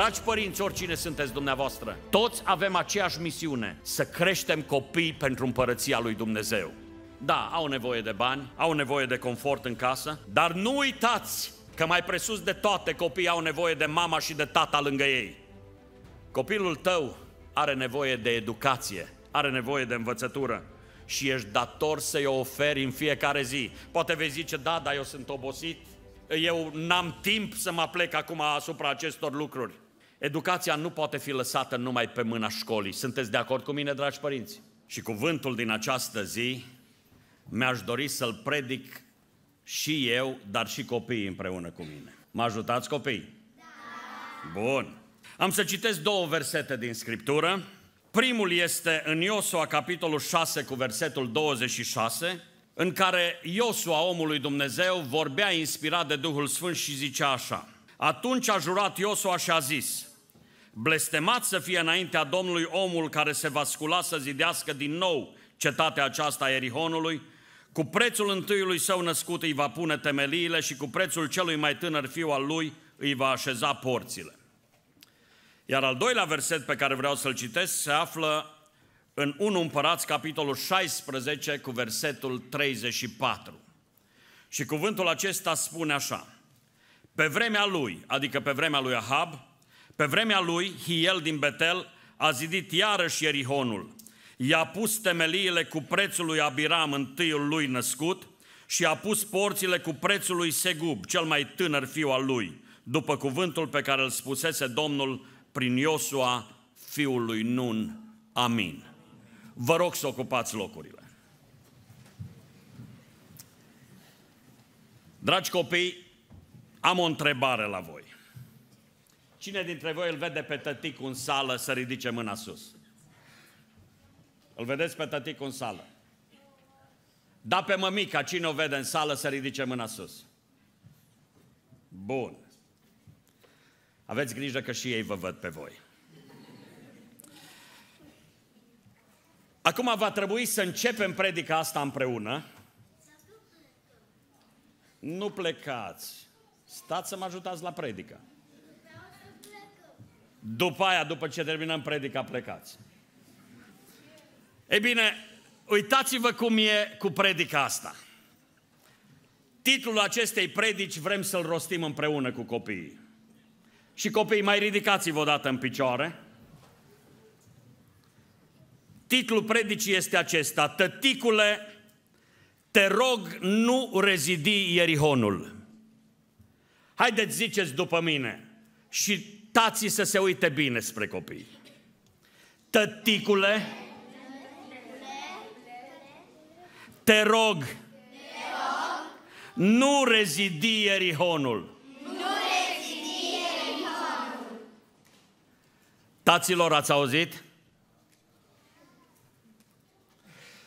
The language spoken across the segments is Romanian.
Dragi părinți, oricine sunteți dumneavoastră, toți avem aceeași misiune, să creștem copii pentru împărăția lui Dumnezeu. Da, au nevoie de bani, au nevoie de confort în casă, dar nu uitați că mai presus de toate copiii au nevoie de mama și de tata lângă ei. Copilul tău are nevoie de educație, are nevoie de învățătură și ești dator să-i oferi în fiecare zi. Poate vei zice, da, dar eu sunt obosit, eu n-am timp să mă plec acum asupra acestor lucruri. Educația nu poate fi lăsată numai pe mâna școlii. Sunteți de acord cu mine, dragi părinți? Și cuvântul din această zi mi-aș dori să-l predic și eu, dar și copiii împreună cu mine. Mă ajutați copii? Da. Bun. Am să citesc două versete din Scriptură. Primul este în Iosua, capitolul 6, cu versetul 26, în care Iosua, omul lui Dumnezeu, vorbea inspirat de Duhul Sfânt și zicea așa. Atunci a jurat Iosua și a zis, Blestemat să fie înaintea Domnului omul care se va scula să zidească din nou cetatea aceasta a Erihonului, cu prețul întâiului său născut îi va pune temeliile și cu prețul celui mai tânăr fiu al lui îi va așeza porțile. Iar al doilea verset pe care vreau să-l citesc se află în 1 Împărați, capitolul 16, cu versetul 34. Și cuvântul acesta spune așa, pe vremea lui, adică pe vremea lui Ahab, pe vremea lui, Hiel din Betel a zidit iarăși Ierihonul. I-a pus temeliile cu prețul lui Abiram, întâiul lui născut, și a pus porțile cu prețul lui Segub, cel mai tânăr fiu al lui, după cuvântul pe care îl spusese Domnul prin Iosua, fiul lui Nun. Amin. Vă rog să ocupați locurile. Dragi copii, am o întrebare la voi. Cine dintre voi îl vede pe tăticul în sală să ridice mâna sus? Îl vedeți pe tăticul în sală? Da pe mămica, cine o vede în sală să ridice mâna sus? Bun. Aveți grijă că și ei vă văd pe voi. Acum va trebui să începem predica asta împreună. Nu plecați. Stați să mă ajutați la predică. După aia, după ce terminăm predica, plecați. Ei bine, uitați-vă cum e cu predica asta. Titlul acestei predici vrem să-l rostim împreună cu copiii. Și copiii, mai ridicați-vă odată în picioare. Titlul predicii este acesta, Tăticule, te rog, nu rezidi Ierihonul. Haideți, ziceți după mine, și tații să se uite bine spre copii. Tăticule, te rog, nu rezidi Erihonul. Taților, ați auzit?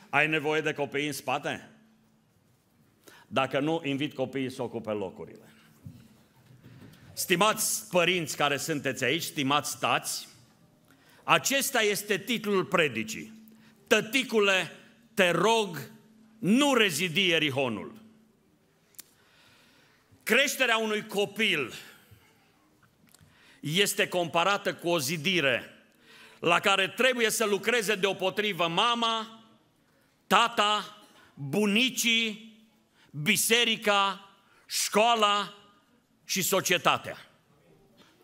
Ai nevoie de copii în spate? Dacă nu, invit copiii să ocupe locurile. Stimați părinți care sunteți aici, stimați tați, acesta este titlul predicii. Tăticule, te rog, nu rezidi Erihonul. Creșterea unui copil este comparată cu o zidire la care trebuie să lucreze deopotrivă mama, tata, bunicii, biserica, școala și societatea.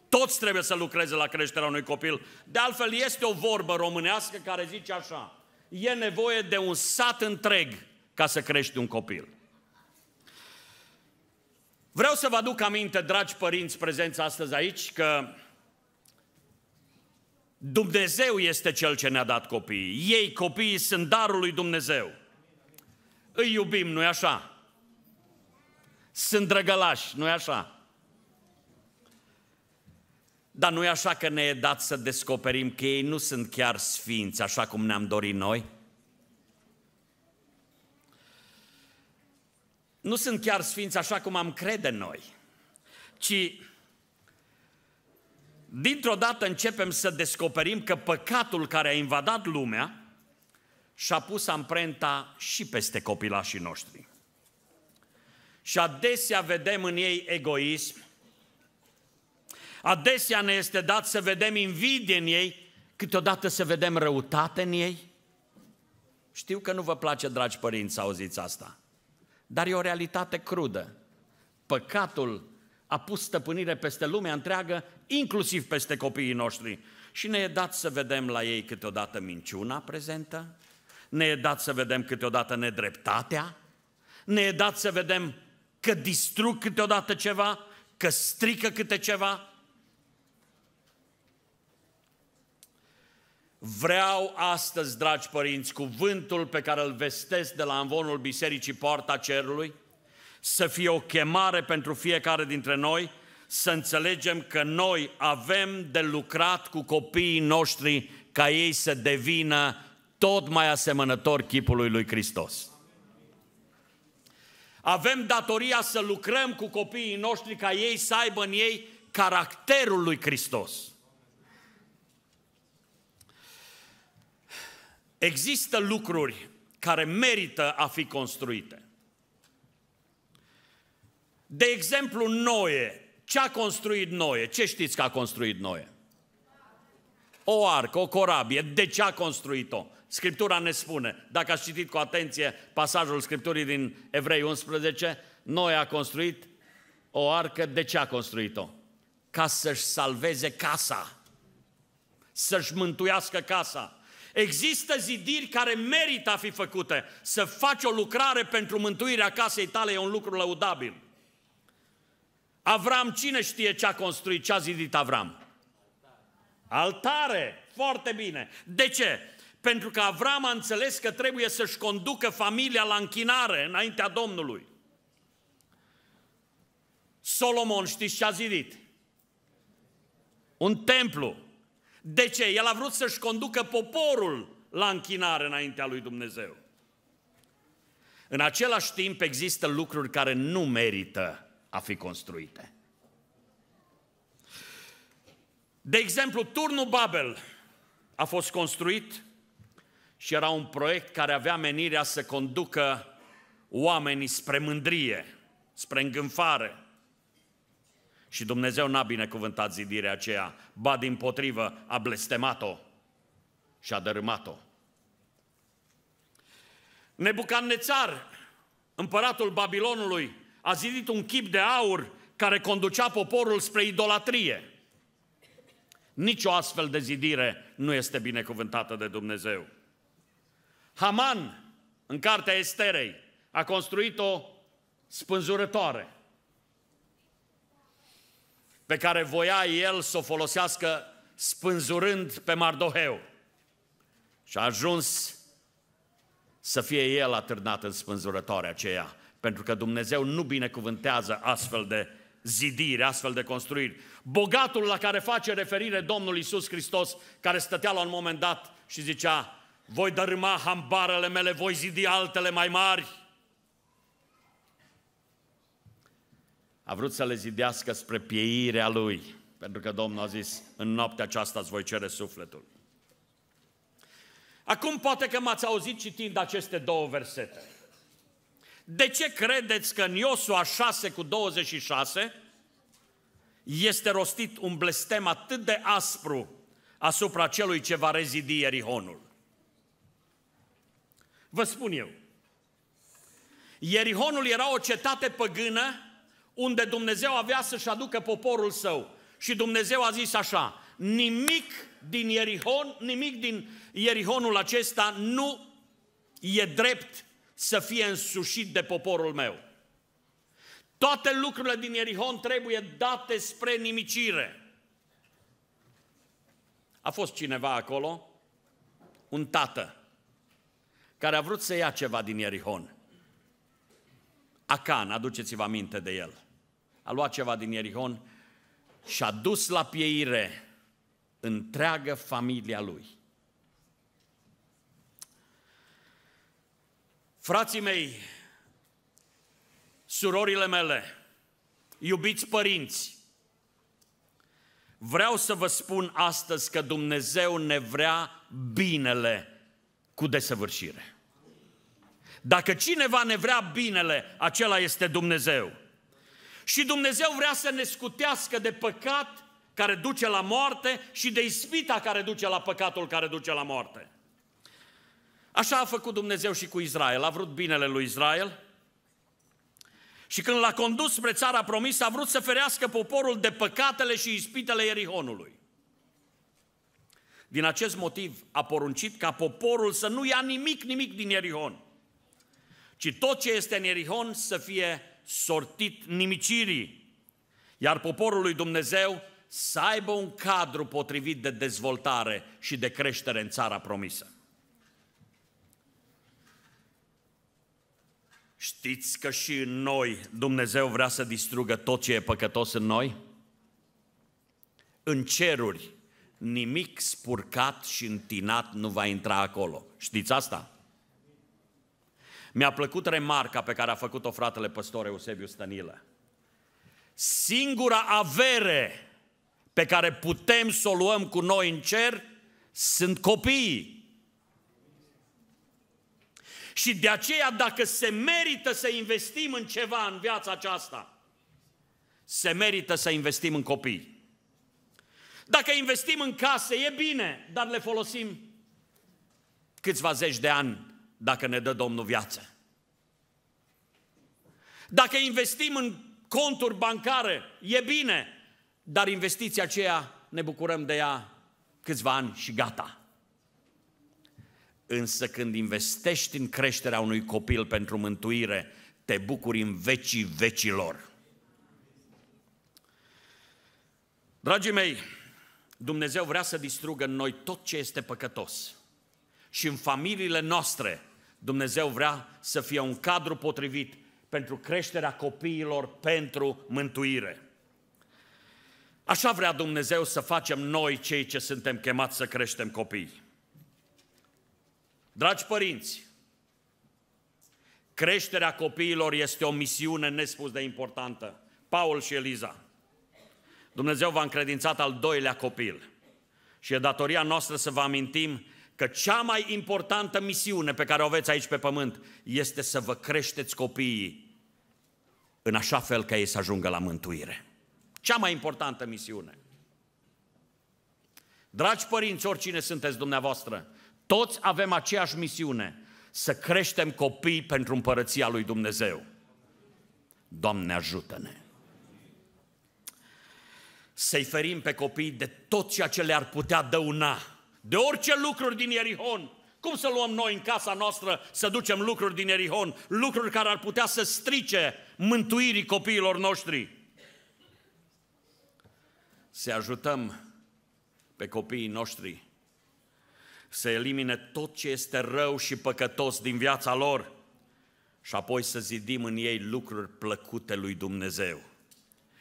Toți trebuie să lucreze la creșterea unui copil. De altfel, este o vorbă românească care zice așa, e nevoie de un sat întreg ca să crești un copil. Vreau să vă aduc aminte, dragi părinți prezenți astăzi aici, că Dumnezeu este Cel ce ne-a dat copiii. Ei, copiii, sunt darul lui Dumnezeu. Îi iubim, nu-i așa? Sunt drăgălași, nu-i așa? Dar nu e așa că ne e dat să descoperim că ei nu sunt chiar sfinți, așa cum ne-am dorit noi? Nu sunt chiar sfinți așa cum am crede noi, ci dintr-o dată începem să descoperim că păcatul care a invadat lumea și-a pus amprenta și peste copilașii noștri. Și adesea vedem în ei egoism, Adesea ne este dat să vedem invidie în ei, câteodată să vedem răutate în ei. Știu că nu vă place, dragi părinți, să auziți asta, dar e o realitate crudă. Păcatul a pus stăpânire peste lumea întreagă, inclusiv peste copiii noștri. Și ne e dat să vedem la ei câteodată minciuna prezentă, ne e dat să vedem câteodată nedreptatea, ne e dat să vedem că distrug câteodată ceva, că strică câte ceva, Vreau astăzi, dragi părinți, cuvântul pe care îl vestesc de la anvonul Bisericii Poarta Cerului, să fie o chemare pentru fiecare dintre noi, să înțelegem că noi avem de lucrat cu copiii noștri ca ei să devină tot mai asemănători chipului lui Hristos. Avem datoria să lucrăm cu copiii noștri ca ei să aibă în ei caracterul lui Hristos. Există lucruri care merită a fi construite. De exemplu, Noe. Ce a construit Noe? Ce știți că a construit Noe? O arcă, o corabie. De ce a construit-o? Scriptura ne spune, dacă ați citit cu atenție pasajul Scripturii din Evrei 11, Noe a construit o arcă, de ce a construit-o? Ca să-și salveze casa, să-și mântuiască casa. Există zidiri care merită a fi făcute. Să faci o lucrare pentru mântuirea casei tale e un lucru lăudabil. Avram, cine știe ce a construit, ce a zidit Avram? Altare! Foarte bine! De ce? Pentru că Avram a înțeles că trebuie să-și conducă familia la închinare înaintea Domnului. Solomon, știți ce a zidit? Un templu. De ce? El a vrut să-și conducă poporul la închinare înaintea lui Dumnezeu. În același timp există lucruri care nu merită a fi construite. De exemplu, turnul Babel a fost construit și era un proiect care avea menirea să conducă oamenii spre mândrie, spre îngânfare. Și Dumnezeu n-a binecuvântat zidirea aceea, ba din potrivă a blestemat-o și a dărâmat-o. Nebucadnețar, împăratul Babilonului, a zidit un chip de aur care conducea poporul spre idolatrie. Nici o astfel de zidire nu este binecuvântată de Dumnezeu. Haman, în cartea Esterei, a construit o spânzurătoare pe care voia el să o folosească spânzurând pe Mardoheu. Și a ajuns să fie el atârnat în spânzurătoarea aceea, pentru că Dumnezeu nu binecuvântează astfel de zidiri, astfel de construiri. Bogatul la care face referire Domnul Isus Hristos, care stătea la un moment dat și zicea, voi dărâma hambarele mele, voi zidi altele mai mari, a vrut să le zidească spre pieirea lui, pentru că Domnul a zis, în noaptea aceasta îți voi cere sufletul. Acum poate că m-ați auzit citind aceste două versete. De ce credeți că în Iosua 6 cu 26 este rostit un blestem atât de aspru asupra celui ce va rezidi Erihonul? Vă spun eu. Erihonul era o cetate păgână unde Dumnezeu avea să-și aducă poporul său. Și Dumnezeu a zis așa, nimic din Ierihon, nimic din Ierihonul acesta nu e drept să fie însușit de poporul meu. Toate lucrurile din Ierihon trebuie date spre nimicire. A fost cineva acolo, un tată, care a vrut să ia ceva din Ierihon. Acan, aduceți-vă aminte de el. A luat ceva din Ierihon și a dus la pieire întreagă familia lui. Frații mei, surorile mele, iubiți părinți, vreau să vă spun astăzi că Dumnezeu ne vrea binele cu desăvârșire. Dacă cineva ne vrea binele, acela este Dumnezeu. Și Dumnezeu vrea să ne scutească de păcat care duce la moarte și de ispita care duce la păcatul care duce la moarte. Așa a făcut Dumnezeu și cu Israel. A vrut binele lui Israel. Și când l-a condus spre țara promisă, a vrut să ferească poporul de păcatele și ispitele Erihonului. Din acest motiv a poruncit ca poporul să nu ia nimic, nimic din Ierihon ci tot ce este în Erihon să fie sortit nimicirii, iar poporul lui Dumnezeu să aibă un cadru potrivit de dezvoltare și de creștere în țara promisă. Știți că și în noi Dumnezeu vrea să distrugă tot ce e păcătos în noi? În ceruri, nimic spurcat și întinat nu va intra acolo. Știți asta? Mi-a plăcut remarca pe care a făcut-o fratele păstor Eusebiu Stănilă. Singura avere pe care putem să o luăm cu noi în cer sunt copiii. Și de aceea, dacă se merită să investim în ceva în viața aceasta, se merită să investim în copii. Dacă investim în case, e bine, dar le folosim câțiva zeci de ani dacă ne dă Domnul viață. Dacă investim în conturi bancare, e bine, dar investiția aceea ne bucurăm de ea câțiva ani și gata. Însă când investești în creșterea unui copil pentru mântuire, te bucuri în vecii vecilor. Dragii mei, Dumnezeu vrea să distrugă în noi tot ce este păcătos. Și în familiile noastre Dumnezeu vrea să fie un cadru potrivit pentru creșterea copiilor, pentru mântuire. Așa vrea Dumnezeu să facem noi cei ce suntem chemați să creștem copii. Dragi părinți, creșterea copiilor este o misiune nespus de importantă. Paul și Eliza. Dumnezeu v-a încredințat al doilea copil. Și e datoria noastră să vă amintim că cea mai importantă misiune pe care o aveți aici pe pământ este să vă creșteți copiii în așa fel ca ei să ajungă la mântuire. Cea mai importantă misiune. Dragi părinți, oricine sunteți dumneavoastră, toți avem aceeași misiune, să creștem copii pentru împărăția lui Dumnezeu. Doamne ajută-ne! Să-i ferim pe copii de tot ceea ce le-ar putea dăuna de orice lucruri din Ierihon. Cum să luăm noi în casa noastră să ducem lucruri din Ierihon? lucruri care ar putea să strice mântuirii copiilor noștri? Să ajutăm pe copiii noștri să elimine tot ce este rău și păcătos din viața lor și apoi să zidim în ei lucruri plăcute lui Dumnezeu.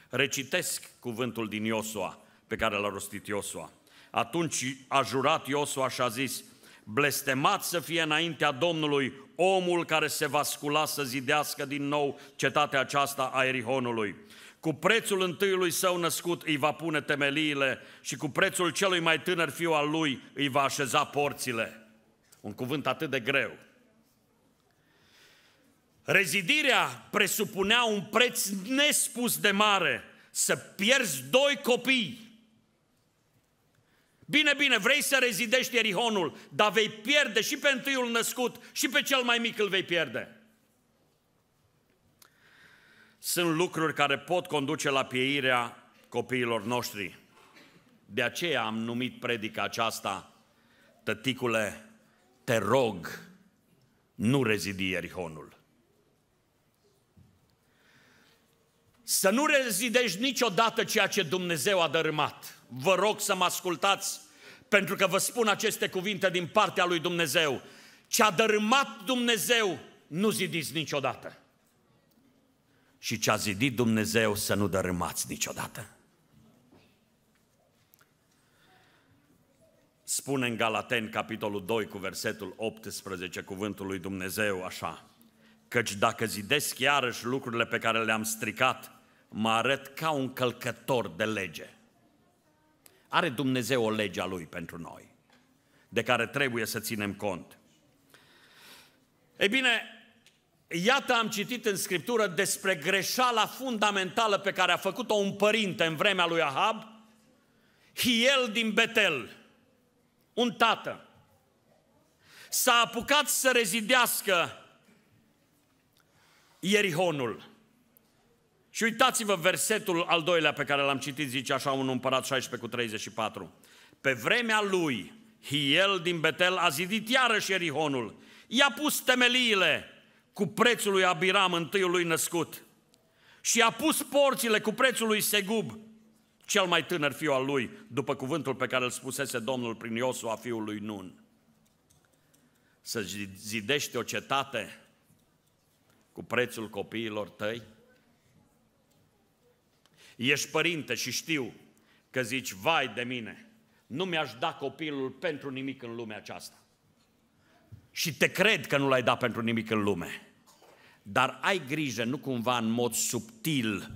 Recitesc cuvântul din Iosua pe care l-a rostit Iosua. Atunci a jurat Iosua și a zis, blestemat să fie înaintea Domnului omul care se va scula să zidească din nou cetatea aceasta a Erihonului. Cu prețul întâiului său născut îi va pune temeliile și cu prețul celui mai tânăr fiu al lui îi va așeza porțile. Un cuvânt atât de greu. Rezidirea presupunea un preț nespus de mare, să pierzi doi copii Bine, bine, vrei să rezidești Erihonul, dar vei pierde și pe întâiul născut și pe cel mai mic îl vei pierde. Sunt lucruri care pot conduce la pieirea copiilor noștri. De aceea am numit predica aceasta, tăticule, te rog, nu rezidi Erihonul. Să nu rezidești niciodată ceea ce Dumnezeu a dărâmat – vă rog să mă ascultați, pentru că vă spun aceste cuvinte din partea lui Dumnezeu. Ce a dărâmat Dumnezeu, nu zidiți niciodată. Și ce a zidit Dumnezeu, să nu dărâmați niciodată. Spune în Galaten, capitolul 2, cu versetul 18, cuvântul lui Dumnezeu așa. Căci dacă zidesc iarăși lucrurile pe care le-am stricat, mă arăt ca un călcător de lege. Are Dumnezeu o lege a Lui pentru noi, de care trebuie să ținem cont. Ei bine, iată am citit în Scriptură despre greșeala fundamentală pe care a făcut-o un părinte în vremea lui Ahab, Hiel din Betel, un tată. S-a apucat să rezidească Ierihonul. Și uitați-vă versetul al doilea pe care l-am citit, zice așa un împărat 16 cu 34. Pe vremea lui, Hiel din Betel a zidit iarăși Erihonul. I-a pus temeliile cu prețul lui Abiram, întâiul lui născut. Și a pus porțile cu prețul lui Segub, cel mai tânăr fiu al lui, după cuvântul pe care îl spusese Domnul prin Iosua, fiul lui Nun. Să zidești o cetate cu prețul copiilor tăi, Ești părinte și știu că zici, vai de mine, nu mi-aș da copilul pentru nimic în lumea aceasta. Și te cred că nu l-ai dat pentru nimic în lume. Dar ai grijă, nu cumva în mod subtil,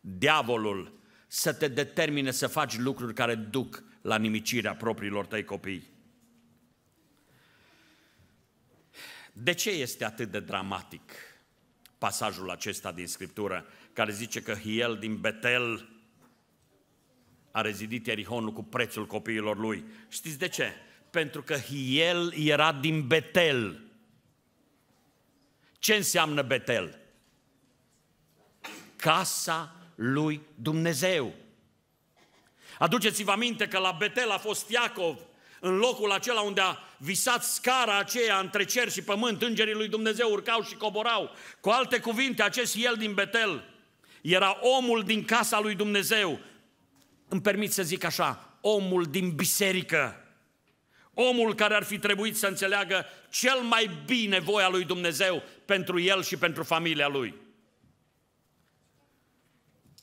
diavolul să te determine să faci lucruri care duc la nimicirea propriilor tăi copii. De ce este atât de dramatic pasajul acesta din Scriptură? care zice că Hiel din Betel a rezidit Erihonul cu prețul copiilor lui. Știți de ce? Pentru că Hiel era din Betel. Ce înseamnă Betel? Casa lui Dumnezeu. Aduceți-vă aminte că la Betel a fost Iacov, în locul acela unde a visat scara aceea între cer și pământ, îngerii lui Dumnezeu urcau și coborau. Cu alte cuvinte, acest el din Betel era omul din casa lui Dumnezeu, îmi permit să zic așa, omul din biserică, omul care ar fi trebuit să înțeleagă cel mai bine voia lui Dumnezeu pentru el și pentru familia lui.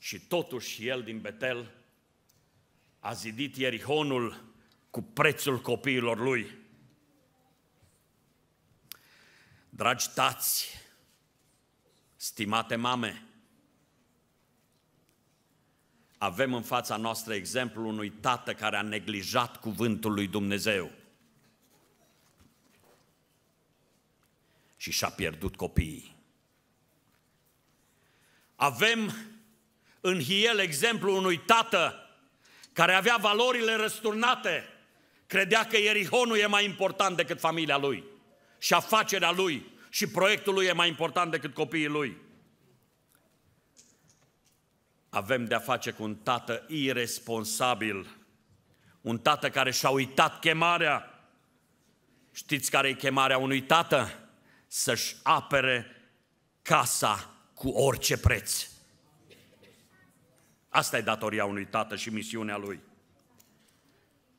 Și totuși el din Betel a zidit Ierihonul cu prețul copiilor lui. Dragi tați, stimate mame, avem în fața noastră exemplul unui tată care a neglijat cuvântul lui Dumnezeu. Și și-a pierdut copiii. Avem în Hiel exemplul unui tată care avea valorile răsturnate, credea că Ierihonul e mai important decât familia lui și afacerea lui și proiectul lui e mai important decât copiii lui avem de-a face cu un tată irresponsabil, un tată care și-a uitat chemarea. Știți care e chemarea unui tată? Să-și apere casa cu orice preț. Asta e datoria unui tată și misiunea lui.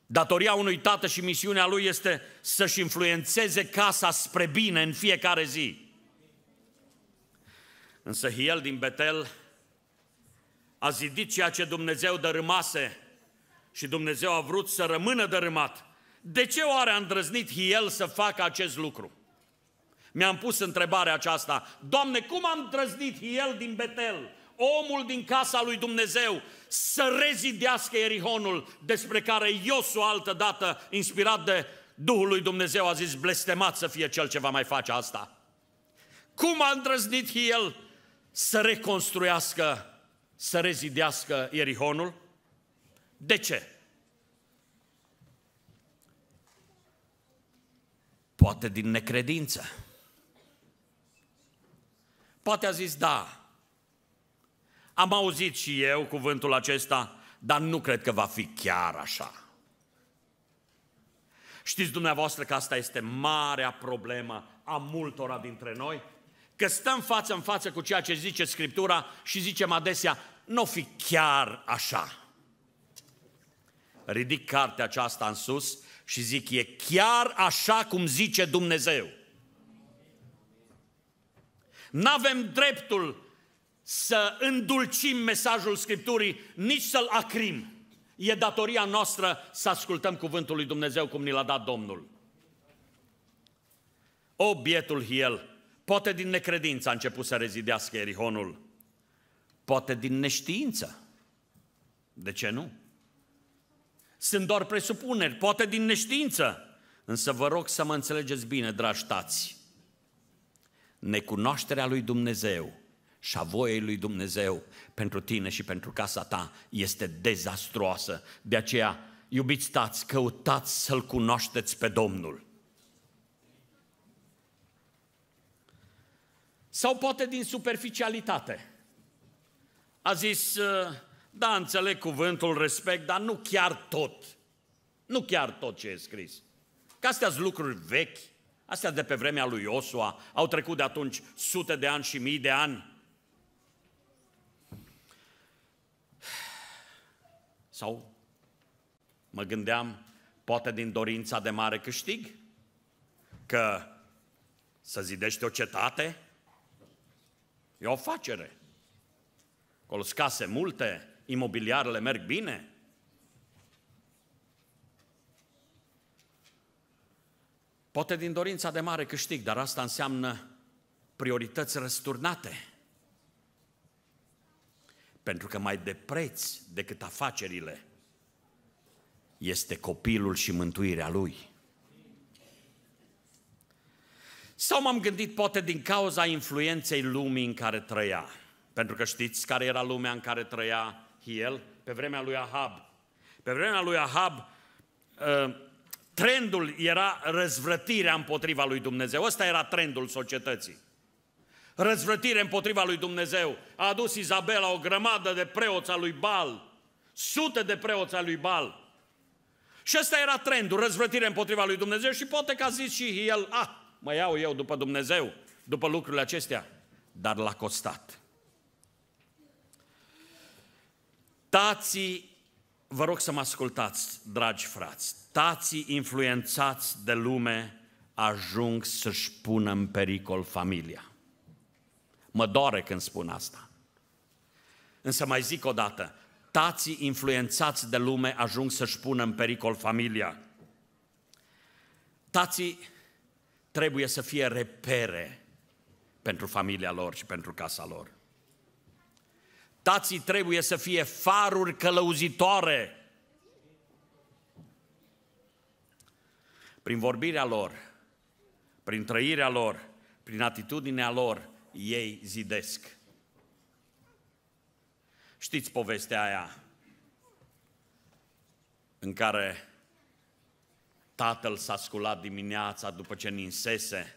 Datoria unui tată și misiunea lui este să-și influențeze casa spre bine în fiecare zi. Însă el din Betel a zidit ceea ce Dumnezeu dărâmase și Dumnezeu a vrut să rămână dărâmat. De ce oare a îndrăznit el să facă acest lucru? Mi-am pus întrebarea aceasta. Doamne, cum am îndrăznit el din Betel, omul din casa lui Dumnezeu, să rezidească Erihonul despre care Iosu altă dată, inspirat de Duhul lui Dumnezeu, a zis, blestemat să fie cel ce va mai face asta. Cum a îndrăznit el să reconstruiască să rezidească Ierihonul? De ce? Poate din necredință. Poate a zis, da, am auzit și eu cuvântul acesta, dar nu cred că va fi chiar așa. Știți dumneavoastră că asta este marea problemă a multora dintre noi? că stăm față în față cu ceea ce zice Scriptura și zicem adesea, nu n-o fi chiar așa. Ridic cartea aceasta în sus și zic, e chiar așa cum zice Dumnezeu. N-avem dreptul să îndulcim mesajul Scripturii, nici să-l acrim. E datoria noastră să ascultăm cuvântul lui Dumnezeu cum ni l-a dat Domnul. O, bietul Hiel, Poate din necredință a început să rezidească Erihonul, poate din neștiință. De ce nu? Sunt doar presupuneri, poate din neștiință. Însă vă rog să mă înțelegeți bine, dragi tați. Necunoașterea lui Dumnezeu și a voiei lui Dumnezeu pentru tine și pentru casa ta este dezastroasă. De aceea, iubiți tați, căutați să-L cunoașteți pe Domnul. Sau poate din superficialitate. A zis, ă, da, înțeleg cuvântul, respect, dar nu chiar tot. Nu chiar tot ce e scris. Că astea sunt lucruri vechi, astea de pe vremea lui Iosua, au trecut de atunci sute de ani și mii de ani. Sau mă gândeam, poate din dorința de mare câștig, că să zidește o cetate, E o afacere. Acolo scase multe, imobiliarele merg bine. Poate din dorința de mare câștig, dar asta înseamnă priorități răsturnate. Pentru că mai de preț decât afacerile este copilul și mântuirea lui. Sau m-am gândit poate din cauza influenței lumii în care trăia. Pentru că știți care era lumea în care trăia el pe vremea lui Ahab. Pe vremea lui Ahab, ă, trendul era răzvrătirea împotriva lui Dumnezeu. Ăsta era trendul societății. Răzvrătire împotriva lui Dumnezeu. A adus Izabela o grămadă de preoți al lui Bal, sute de preoți al lui Bal. Și ăsta era trendul, răzvrătire împotriva lui Dumnezeu și poate că a zis și el, ah, mă iau eu după Dumnezeu, după lucrurile acestea, dar l-a costat. Tații, vă rog să mă ascultați, dragi frați, tații influențați de lume ajung să-și pună în pericol familia. Mă doare când spun asta. Însă mai zic o dată, tații influențați de lume ajung să-și pună în pericol familia. Tații trebuie să fie repere pentru familia lor și pentru casa lor. Tații trebuie să fie faruri călăuzitoare. Prin vorbirea lor, prin trăirea lor, prin atitudinea lor, ei zidesc. Știți povestea aia în care Tatăl s-a sculat dimineața după ce ninsese,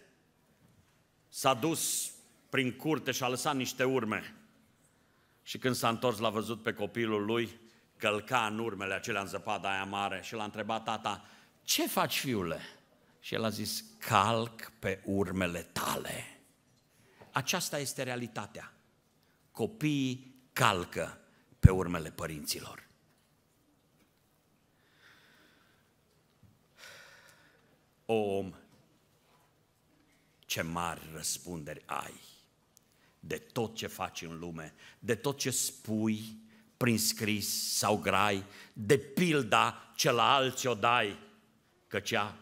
s-a dus prin curte și a lăsat niște urme. Și când s-a întors, l-a văzut pe copilul lui, călca în urmele acelea în zăpada aia mare și l-a întrebat tata, ce faci fiule? Și el a zis, calc pe urmele tale. Aceasta este realitatea. Copiii calcă pe urmele părinților. om, ce mari răspunderi ai de tot ce faci în lume, de tot ce spui prin scris sau grai, de pilda ce la alții o dai, că cea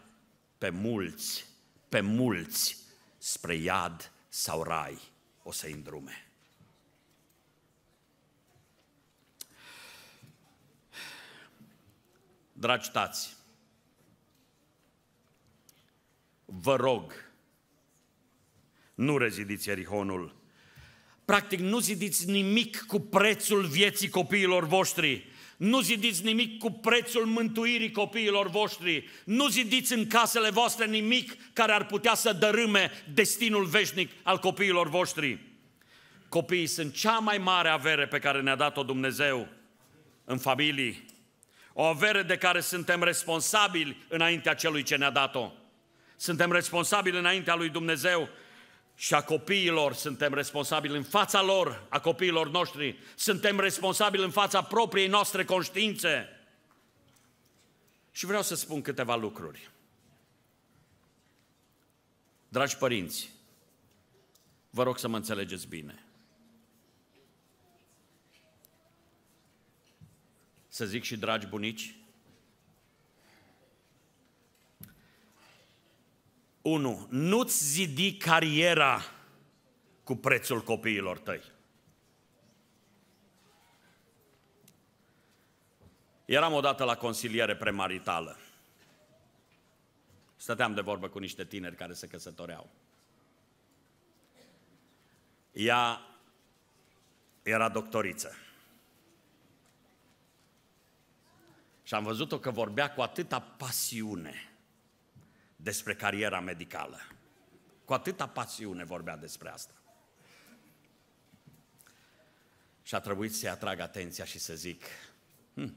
pe mulți, pe mulți spre iad sau rai o să-i îndrume. Dragi tați, vă rog, nu rezidiți Erihonul. Practic, nu zidiți nimic cu prețul vieții copiilor voștri. Nu zidiți nimic cu prețul mântuirii copiilor voștri. Nu zidiți în casele voastre nimic care ar putea să dărâme destinul veșnic al copiilor voștri. Copiii sunt cea mai mare avere pe care ne-a dat-o Dumnezeu în familii. O avere de care suntem responsabili înaintea celui ce ne-a dat-o suntem responsabili înaintea lui Dumnezeu și a copiilor, suntem responsabili în fața lor, a copiilor noștri, suntem responsabili în fața propriei noastre conștiințe. Și vreau să spun câteva lucruri. Dragi părinți, vă rog să mă înțelegeți bine. Să zic și dragi bunici, 1. Nu-ți zidi cariera cu prețul copiilor tăi. Eram odată la consiliere premaritală. Stăteam de vorbă cu niște tineri care se căsătoreau. Ea era doctoriță. Și am văzut-o că vorbea cu atâta pasiune despre cariera medicală. Cu atâta pasiune vorbea despre asta. Și a trebuit să-i atrag atenția și să zic, hm,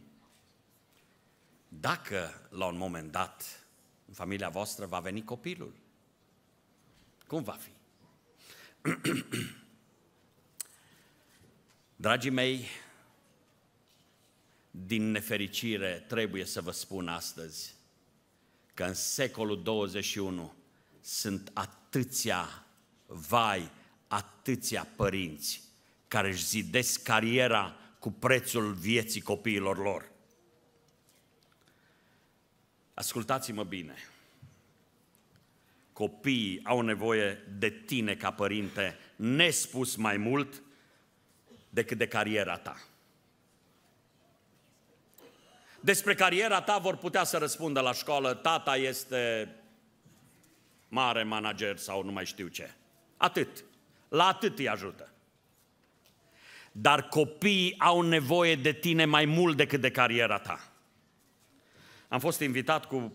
dacă la un moment dat în familia voastră va veni copilul, cum va fi? Dragii mei, din nefericire trebuie să vă spun astăzi că în secolul 21 sunt atâția vai, atâția părinți care își zidesc cariera cu prețul vieții copiilor lor. Ascultați-mă bine. Copiii au nevoie de tine ca părinte nespus mai mult decât de cariera ta despre cariera ta vor putea să răspundă la școală, tata este mare manager sau nu mai știu ce. Atât. La atât îi ajută. Dar copiii au nevoie de tine mai mult decât de cariera ta. Am fost invitat cu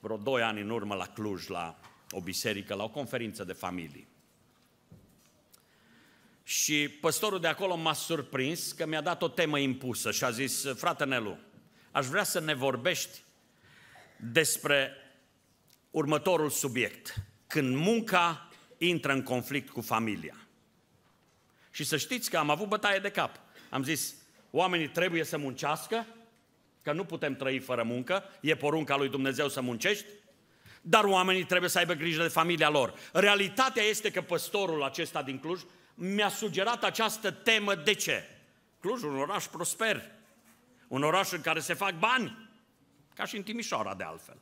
vreo doi ani în urmă la Cluj, la o biserică, la o conferință de familie. Și păstorul de acolo m-a surprins că mi-a dat o temă impusă și a zis, frate Nelu, aș vrea să ne vorbești despre următorul subiect. Când munca intră în conflict cu familia. Și să știți că am avut bătaie de cap. Am zis, oamenii trebuie să muncească, că nu putem trăi fără muncă, e porunca lui Dumnezeu să muncești, dar oamenii trebuie să aibă grijă de familia lor. Realitatea este că păstorul acesta din Cluj mi-a sugerat această temă. De ce? Clujul, un oraș prosper, un oraș în care se fac bani, ca și în Timișoara de altfel.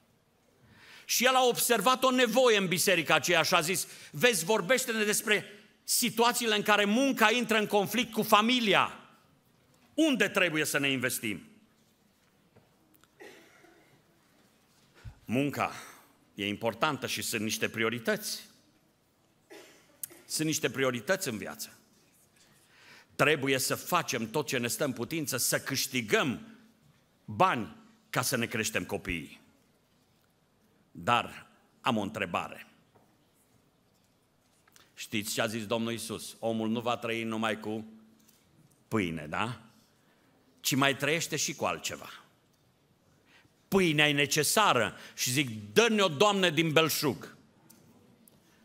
Și el a observat o nevoie în biserica aceea și a zis, vezi, vorbește-ne despre situațiile în care munca intră în conflict cu familia. Unde trebuie să ne investim? Munca e importantă și sunt niște priorități. Sunt niște priorități în viață. Trebuie să facem tot ce ne stă în putință, să câștigăm bani ca să ne creștem copiii. Dar am o întrebare. Știți ce a zis Domnul Isus? Omul nu va trăi numai cu pâine, da? Ci mai trăiește și cu altceva. Pâinea e necesară și zic, dă-ne-o, Doamne, din belșug.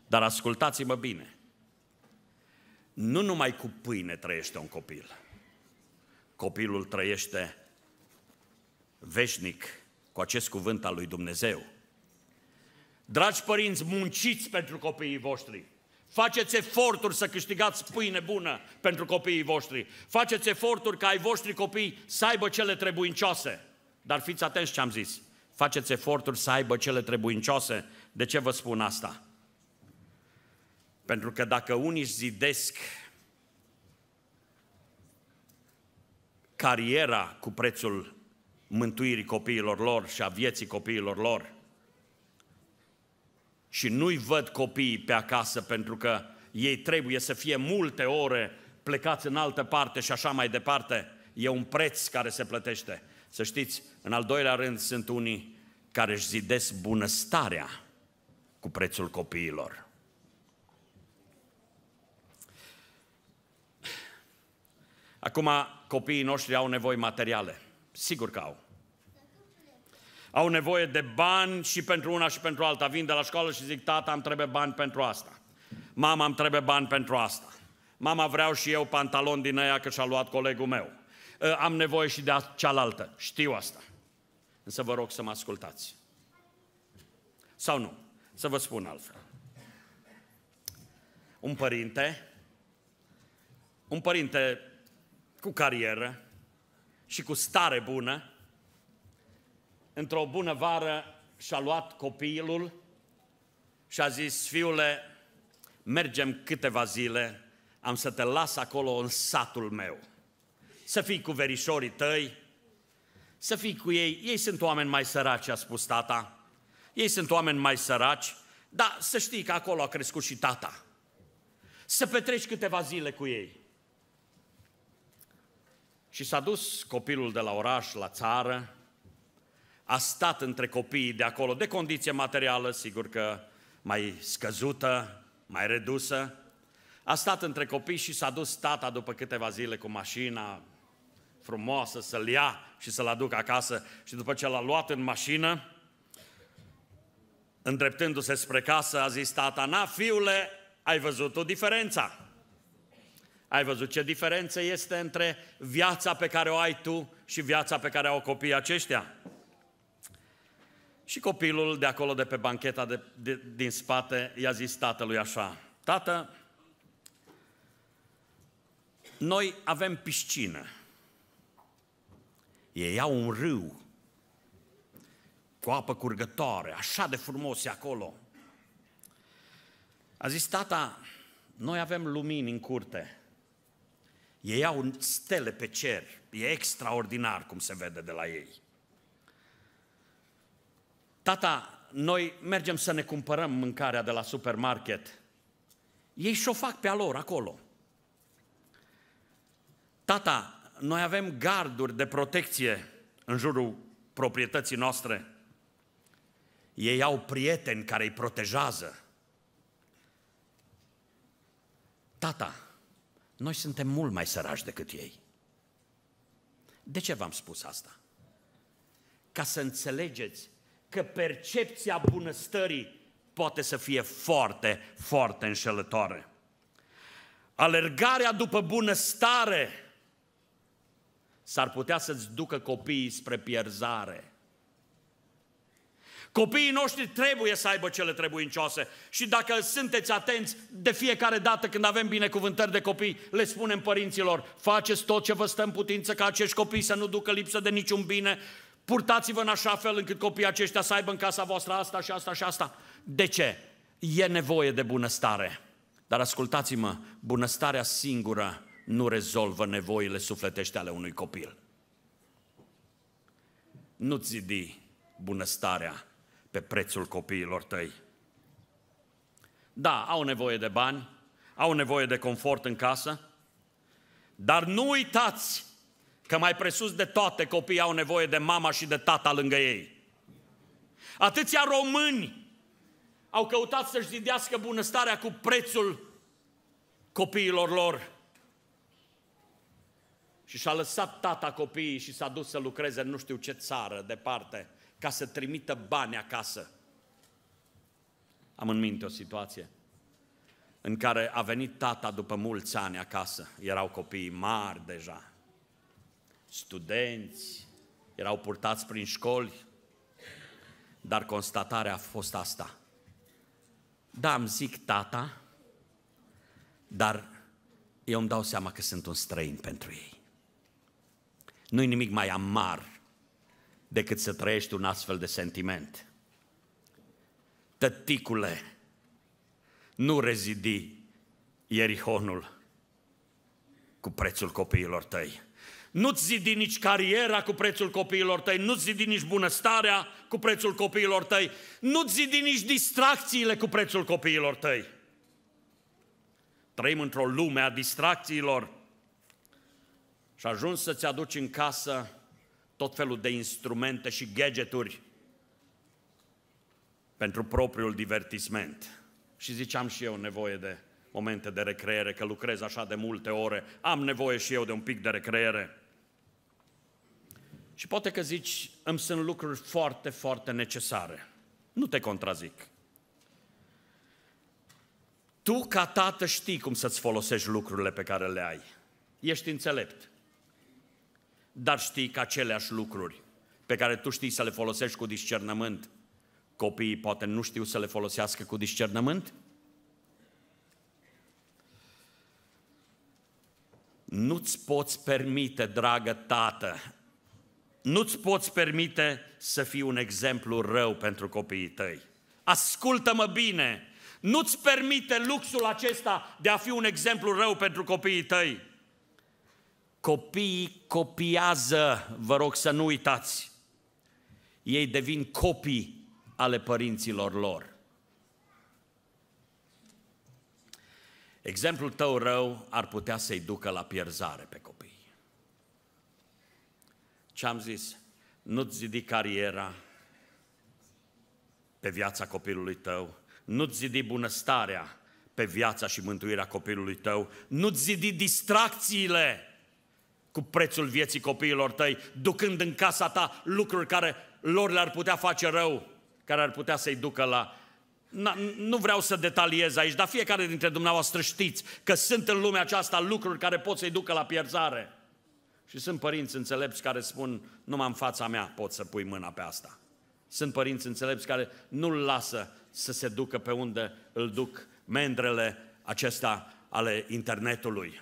Dar ascultați-mă bine nu numai cu pâine trăiește un copil. Copilul trăiește veșnic cu acest cuvânt al lui Dumnezeu. Dragi părinți, munciți pentru copiii voștri. Faceți eforturi să câștigați pâine bună pentru copiii voștri. Faceți eforturi ca ai voștri copii să aibă cele trebuincioase. Dar fiți atenți ce am zis. Faceți eforturi să aibă cele trebuincioase. De ce vă spun asta? Pentru că dacă unii își zidesc cariera cu prețul mântuirii copiilor lor și a vieții copiilor lor, și nu-i văd copiii pe acasă pentru că ei trebuie să fie multe ore plecați în altă parte și așa mai departe, e un preț care se plătește. Să știți, în al doilea rând sunt unii care își zidesc bunăstarea cu prețul copiilor. Acum copiii noștri au nevoi materiale. Sigur că au. Au nevoie de bani și pentru una și pentru alta. Vin de la școală și zic, tata, am trebuie bani pentru asta. Mama, am trebuie bani pentru asta. Mama, vreau și eu pantalon din aia că și-a luat colegul meu. Ă, am nevoie și de cealaltă. Știu asta. Însă vă rog să mă ascultați. Sau nu? Să vă spun altfel. Un părinte, un părinte cu carieră și cu stare bună, într-o bună vară și-a luat copilul și a zis, fiule, mergem câteva zile, am să te las acolo în satul meu. Să fii cu verișorii tăi, să fii cu ei. Ei sunt oameni mai săraci, a spus tata. Ei sunt oameni mai săraci, dar să știi că acolo a crescut și tata. Să petreci câteva zile cu ei. Și s-a dus copilul de la oraș la țară, a stat între copiii de acolo, de condiție materială, sigur că mai scăzută, mai redusă, a stat între copii și s-a dus tata după câteva zile cu mașina frumoasă să-l ia și să-l aducă acasă. Și după ce l-a luat în mașină, îndreptându-se spre casă, a zis tata, na, fiule, ai văzut o diferență? Ai văzut ce diferență este între viața pe care o ai tu și viața pe care au copiii aceștia? Și copilul de acolo, de pe bancheta de, de, din spate, i-a zis tatălui așa, Tată, noi avem piscină. Ei au un râu cu apă curgătoare, așa de frumos e acolo. A zis tata, noi avem lumini în curte. Ei au stele pe cer. E extraordinar cum se vede de la ei. Tata, noi mergem să ne cumpărăm mâncarea de la supermarket. Ei și-o fac pe-a lor acolo. Tata, noi avem garduri de protecție în jurul proprietății noastre. Ei au prieteni care îi protejează. Tata, noi suntem mult mai sărași decât ei. De ce v-am spus asta? Ca să înțelegeți că percepția bunăstării poate să fie foarte, foarte înșelătoare. Alergarea după bunăstare s-ar putea să-ți ducă copiii spre pierzare. Copiii noștri trebuie să aibă cele trebuincioase. Și dacă sunteți atenți, de fiecare dată când avem binecuvântări de copii, le spunem părinților, faceți tot ce vă stă în putință ca acești copii să nu ducă lipsă de niciun bine, purtați-vă în așa fel încât copiii aceștia să aibă în casa voastră asta și asta și asta. De ce? E nevoie de bunăstare. Dar ascultați-mă, bunăstarea singură nu rezolvă nevoile sufletește ale unui copil. Nu-ți zidi bunăstarea pe prețul copiilor tăi. Da, au nevoie de bani, au nevoie de confort în casă, dar nu uitați că mai presus de toate copiii au nevoie de mama și de tata lângă ei. Atâția români au căutat să-și zidească bunăstarea cu prețul copiilor lor. Și și-a lăsat tata copiii și s-a dus să lucreze în nu știu ce țară, departe ca să trimită bani acasă. Am în minte o situație în care a venit tata după mulți ani acasă. Erau copii mari deja, studenți, erau purtați prin școli, dar constatarea a fost asta. Da, îmi zic tata, dar eu îmi dau seama că sunt un străin pentru ei. Nu-i nimic mai amar decât să trăiești un astfel de sentiment. Tăticule, nu rezidi Ierihonul cu prețul copiilor tăi. Nu-ți zidi nici cariera cu prețul copiilor tăi, nu-ți zidi nici bunăstarea cu prețul copiilor tăi, nu-ți zidi nici distracțiile cu prețul copiilor tăi. Trăim într-o lume a distracțiilor și ajungi să-ți aduci în casă tot felul de instrumente și gadgeturi pentru propriul divertisment. Și ziceam și eu nevoie de momente de recreere, că lucrez așa de multe ore, am nevoie și eu de un pic de recreere. Și poate că zici, îmi sunt lucruri foarte, foarte necesare. Nu te contrazic. Tu, ca tată, știi cum să-ți folosești lucrurile pe care le ai. Ești înțelept dar știi că aceleași lucruri pe care tu știi să le folosești cu discernământ, copiii poate nu știu să le folosească cu discernământ? Nu-ți poți permite, dragă tată, nu-ți poți permite să fii un exemplu rău pentru copiii tăi. Ascultă-mă bine! Nu-ți permite luxul acesta de a fi un exemplu rău pentru copiii tăi. Copiii copiază, vă rog să nu uitați. Ei devin copii ale părinților lor. Exemplul tău rău ar putea să-i ducă la pierzare pe copii. Ce am zis? Nu-ți zidi cariera pe viața copilului tău, nu-ți zidi bunăstarea pe viața și mântuirea copilului tău, nu-ți zidi distracțiile cu prețul vieții copiilor tăi, ducând în casa ta lucruri care lor le-ar putea face rău, care ar putea să-i ducă la... Na, nu vreau să detaliez aici, dar fiecare dintre dumneavoastră știți că sunt în lumea aceasta lucruri care pot să-i ducă la pierzare. Și sunt părinți înțelepți care spun, numai în fața mea pot să pui mâna pe asta. Sunt părinți înțelepți care nu-l lasă să se ducă pe unde îl duc mendrele acestea ale internetului.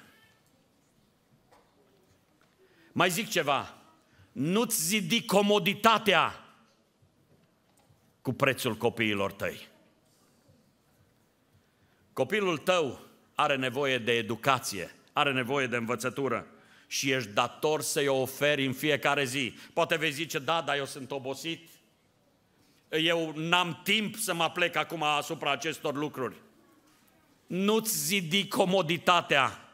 Mai zic ceva, nu-ți zidi comoditatea cu prețul copiilor tăi. Copilul tău are nevoie de educație, are nevoie de învățătură și ești dator să-i oferi în fiecare zi. Poate vei zice, da, dar eu sunt obosit, eu n-am timp să mă plec acum asupra acestor lucruri. Nu-ți zidi comoditatea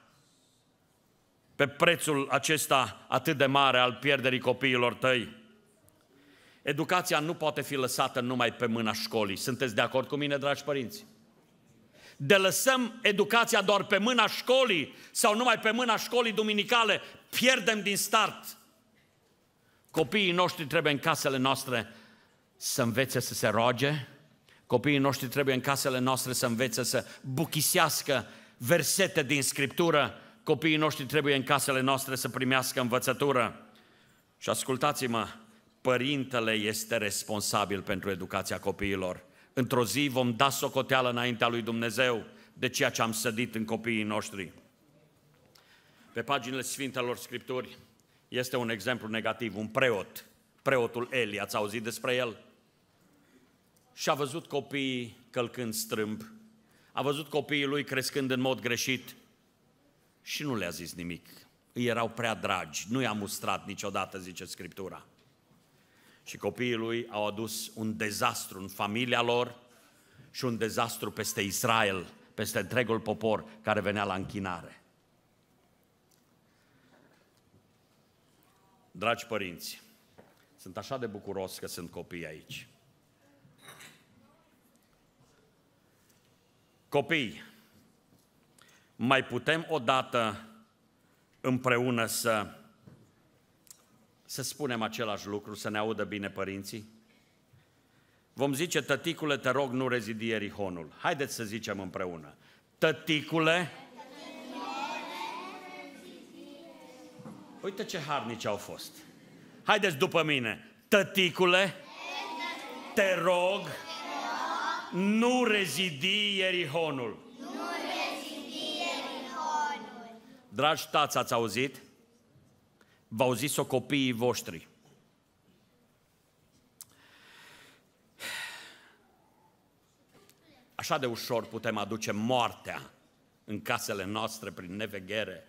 pe prețul acesta atât de mare al pierderii copiilor tăi. Educația nu poate fi lăsată numai pe mâna școlii. Sunteți de acord cu mine, dragi părinți? De lăsăm educația doar pe mâna școlii sau numai pe mâna școlii duminicale, pierdem din start. Copiii noștri trebuie în casele noastre să învețe să se roage, copiii noștri trebuie în casele noastre să învețe să buchisească versete din Scriptură, Copiii noștri trebuie în casele noastre să primească învățătură. Și ascultați-mă, părintele este responsabil pentru educația copiilor. Într-o zi vom da socoteală înaintea lui Dumnezeu de ceea ce am sădit în copiii noștri. Pe paginile Sfintelor Scripturi este un exemplu negativ, un preot, preotul Eli, ați auzit despre el? Și a văzut copiii călcând strâmb, a văzut copiii lui crescând în mod greșit, și nu le-a zis nimic. Îi erau prea dragi, nu i-a mustrat niciodată, zice Scriptura. Și copiii lui au adus un dezastru în familia lor și un dezastru peste Israel, peste întregul popor care venea la închinare. Dragi părinți, sunt așa de bucuros că sunt copii aici. Copii, mai putem odată împreună să, să spunem același lucru, să ne audă bine părinții? Vom zice, tăticule, te rog, nu rezidi Erihonul. Haideți să zicem împreună. Tăticule, Uite ce harnici au fost. Haideți după mine. Tăticule, te rog, nu rezidi Erihonul. Dragi tați, ați auzit? V-au zis-o copiii voștri. Așa de ușor putem aduce moartea în casele noastre prin neveghere.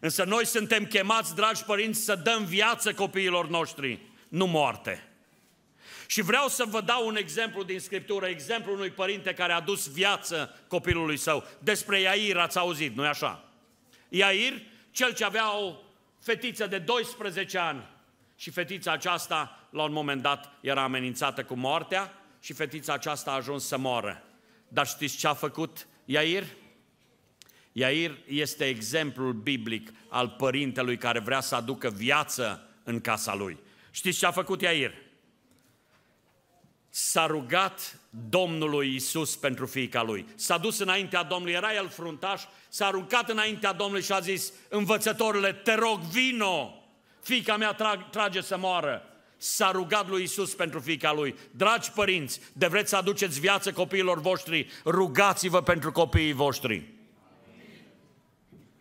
Însă noi suntem chemați, dragi părinți, să dăm viață copiilor noștri, nu moarte. Și vreau să vă dau un exemplu din Scriptură, exemplul unui părinte care a dus viață copilului său. Despre Iair ați auzit, nu-i așa? Iair, cel ce avea o fetiță de 12 ani și fetița aceasta, la un moment dat, era amenințată cu moartea și fetița aceasta a ajuns să moară. Dar știți ce a făcut Iair? Iair este exemplul biblic al părintelui care vrea să aducă viață în casa lui. Știți ce a făcut Iair? s-a rugat Domnului Isus pentru fiica lui. S-a dus înaintea Domnului, era el fruntaș, s-a aruncat înaintea Domnului și a zis, învățătorule, te rog, vino, fiica mea tra- trage să moară. S-a rugat lui Isus pentru fiica lui. Dragi părinți, de vreți să aduceți viață copiilor voștri, rugați-vă pentru copiii voștri.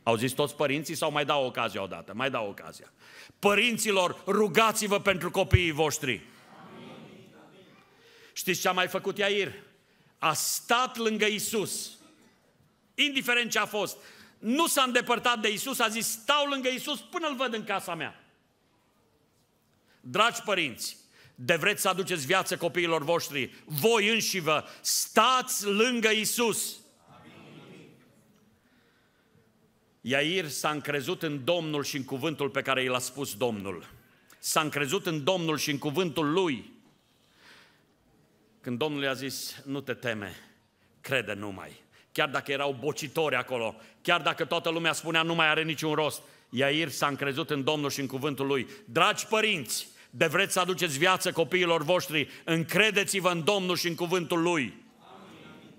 Au zis toți părinții sau mai dau ocazia odată? Mai dau ocazia. Părinților, rugați-vă pentru copiii voștri. Știți ce a mai făcut Iair? A stat lângă Isus. Indiferent ce a fost. Nu s-a îndepărtat de Isus, a zis, stau lângă Isus până îl văd în casa mea. Dragi părinți, de vreți să aduceți viață copiilor voștri, voi înși vă stați lângă Isus. Iair s-a încrezut în Domnul și în cuvântul pe care i l-a spus Domnul. S-a încrezut în Domnul și în cuvântul lui când Domnul i-a zis, nu te teme, crede numai. Chiar dacă erau bocitori acolo, chiar dacă toată lumea spunea, nu mai are niciun rost, Iair s-a încrezut în Domnul și în cuvântul lui. Dragi părinți, de vreți să aduceți viață copiilor voștri, încredeți-vă în Domnul și în cuvântul lui. Amin.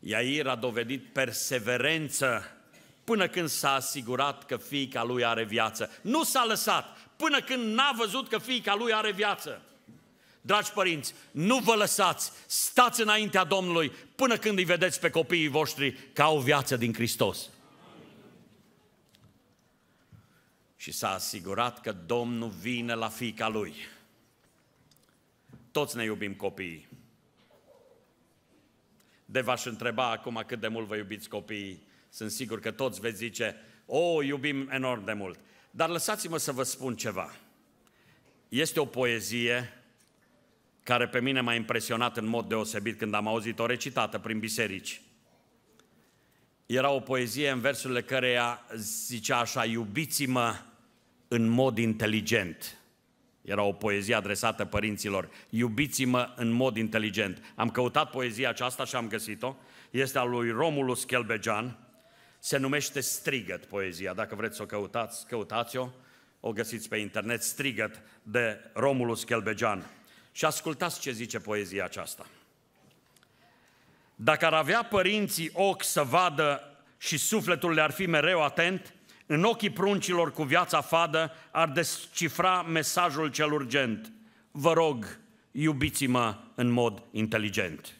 Iair a dovedit perseverență până când s-a asigurat că fiica lui are viață. Nu s-a lăsat până când n-a văzut că fiica lui are viață. Dragi părinți, nu vă lăsați, stați înaintea Domnului până când îi vedeți pe copiii voștri că au viață din Hristos. Și s-a asigurat că Domnul vine la fica lui. Toți ne iubim copiii. De v-aș întreba acum cât de mult vă iubiți copiii, sunt sigur că toți veți zice, o, oh, iubim enorm de mult. Dar lăsați-mă să vă spun ceva. Este o poezie care pe mine m-a impresionat în mod deosebit când am auzit-o recitată prin biserici. Era o poezie în versurile căreia zicea așa, iubiți-mă în mod inteligent. Era o poezie adresată părinților. Iubiți-mă în mod inteligent. Am căutat poezia aceasta și am găsit-o. Este a lui Romulus Chelbejan. Se numește Strigăt poezia. Dacă vreți să o căutați, căutați-o. O găsiți pe internet, Strigăt de Romulus Chelbejan. Și ascultați ce zice poezia aceasta. Dacă ar avea părinții ochi să vadă și sufletul le-ar fi mereu atent, în ochii pruncilor cu viața fadă ar descifra mesajul cel urgent. Vă rog, iubiți-mă în mod inteligent.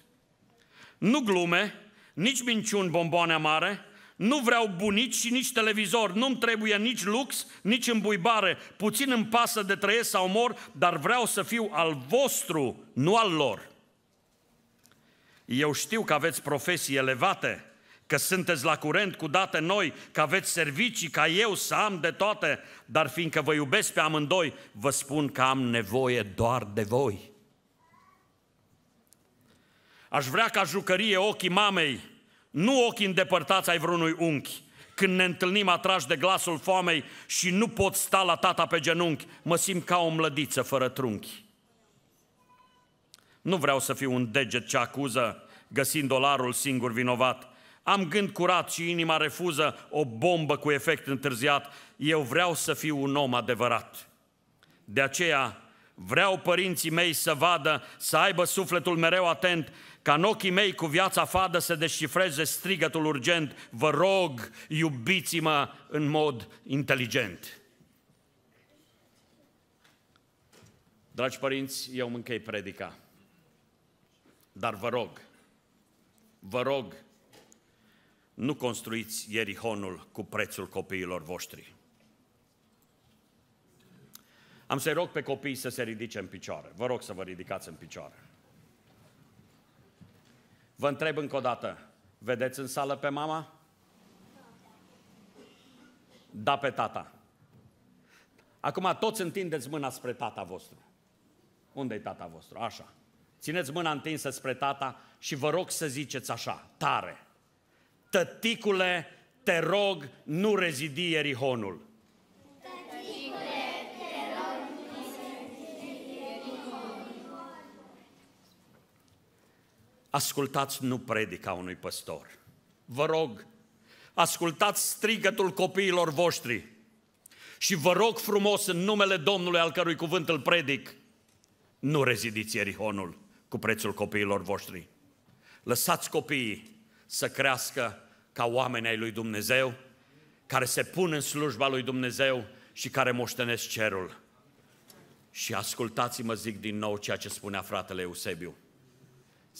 Nu glume, nici minciuni bomboane amare, nu vreau bunici și nici televizor, nu-mi trebuie nici lux, nici îmbuibare. Puțin îmi pasă de trăiesc sau mor, dar vreau să fiu al vostru, nu al lor. Eu știu că aveți profesii elevate, că sunteți la curent cu date noi, că aveți servicii, ca eu să am de toate, dar fiindcă vă iubesc pe amândoi, vă spun că am nevoie doar de voi. Aș vrea ca jucărie ochii mamei nu ochii îndepărtați ai vreunui unchi. Când ne întâlnim atrași de glasul foamei și nu pot sta la tata pe genunchi, mă simt ca o mlădiță fără trunchi. Nu vreau să fiu un deget ce acuză, găsind dolarul singur vinovat. Am gând curat și inima refuză o bombă cu efect întârziat. Eu vreau să fiu un om adevărat. De aceea vreau părinții mei să vadă, să aibă sufletul mereu atent ca în ochii mei cu viața fadă să descifreze strigătul urgent, vă rog, iubiți-mă în mod inteligent. Dragi părinți, eu mă închei predica, dar vă rog, vă rog, nu construiți Ierihonul cu prețul copiilor voștri. Am să-i rog pe copii să se ridice în picioare. Vă rog să vă ridicați în picioare. Vă întreb încă o dată, vedeți în sală pe mama? Da pe tata. Acum toți întindeți mâna spre tata vostru. unde e tata vostru? Așa. Țineți mâna întinsă spre tata și vă rog să ziceți așa, tare. Tăticule, te rog, nu rezidi Erihonul. ascultați nu predica unui păstor. Vă rog, ascultați strigătul copiilor voștri și vă rog frumos în numele Domnului al cărui cuvânt îl predic, nu rezidiți Erihonul cu prețul copiilor voștri. Lăsați copiii să crească ca oameni ai lui Dumnezeu, care se pun în slujba lui Dumnezeu și care moștenesc cerul. Și ascultați-mă, zic din nou ceea ce spunea fratele Eusebiu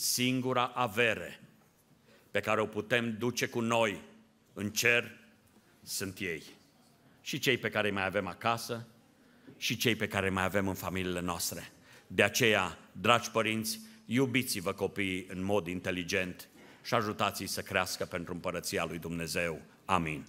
singura avere pe care o putem duce cu noi în cer sunt ei. Și cei pe care îi mai avem acasă, și cei pe care îi mai avem în familiile noastre. De aceea, dragi părinți, iubiți-vă copiii în mod inteligent și ajutați-i să crească pentru împărăția lui Dumnezeu. Amin.